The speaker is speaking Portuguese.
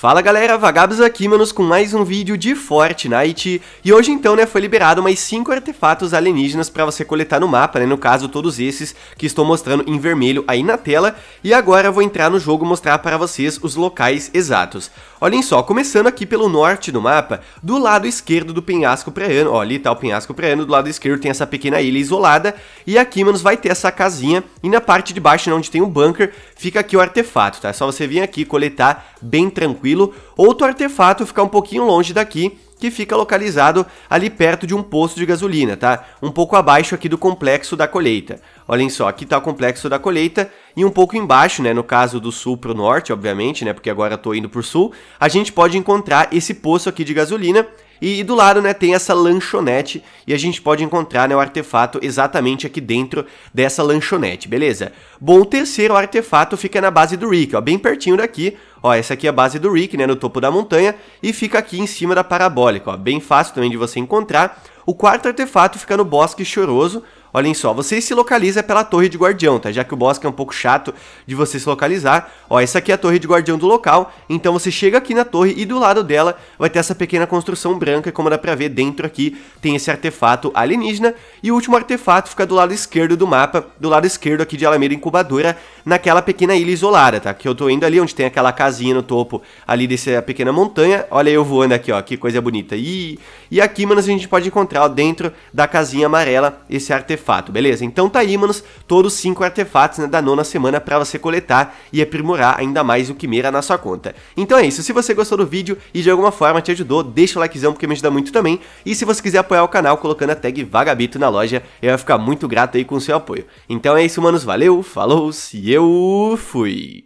Fala galera, Vagabos aqui, manos, com mais um vídeo de Fortnite. E hoje então, né, foi liberado mais 5 artefatos alienígenas para você coletar no mapa, né, no caso todos esses que estou mostrando em vermelho aí na tela. E agora eu vou entrar no jogo mostrar para vocês os locais exatos. Olhem só, começando aqui pelo norte do mapa, do lado esquerdo do penhasco praiano, ó, ali tá o penhasco praiano, do lado esquerdo tem essa pequena ilha isolada, e aqui, manos, vai ter essa casinha, e na parte de baixo, né, onde tem o um bunker, fica aqui o artefato, tá? É só você vir aqui coletar bem tranquilo tranquilo, outro artefato ficar um pouquinho longe daqui, que fica localizado ali perto de um posto de gasolina, tá? Um pouco abaixo aqui do complexo da colheita. Olhem só, aqui está o complexo da colheita e um pouco embaixo, né, no caso do sul para o norte, obviamente, né, porque agora estou indo para o sul, a gente pode encontrar esse poço aqui de gasolina e, e, do lado, né, tem essa lanchonete e a gente pode encontrar, né, o artefato exatamente aqui dentro dessa lanchonete, beleza? Bom, o terceiro artefato fica na base do Rick, ó, bem pertinho daqui, Ó, essa aqui é a base do Rick, né, no topo da montanha, e fica aqui em cima da parabólica, ó, bem fácil também de você encontrar. O quarto artefato fica no Bosque Choroso. Olhem só, você se localiza pela Torre de Guardião, tá? Já que o bosque é um pouco chato de você se localizar. Ó, essa aqui é a Torre de Guardião do local. Então você chega aqui na torre e do lado dela vai ter essa pequena construção branca, como dá pra ver dentro aqui, tem esse artefato alienígena. E o último artefato fica do lado esquerdo do mapa, do lado esquerdo aqui de Alameda Incubadora, naquela pequena ilha isolada, tá? Que eu tô indo ali onde tem aquela casinha no topo ali dessa pequena montanha. Olha eu voando aqui, ó, que coisa bonita. E, e aqui, mano, a gente pode encontrar encontrar dentro da casinha amarela esse artefato, beleza? Então tá aí, manos, todos os 5 artefatos né, da nona semana para você coletar e aprimorar ainda mais o Quimera na sua conta. Então é isso, se você gostou do vídeo e de alguma forma te ajudou, deixa o likezão porque me ajuda muito também. E se você quiser apoiar o canal colocando a tag Vagabito na loja, eu vou ficar muito grato aí com o seu apoio. Então é isso, manos, valeu, falou, se eu fui!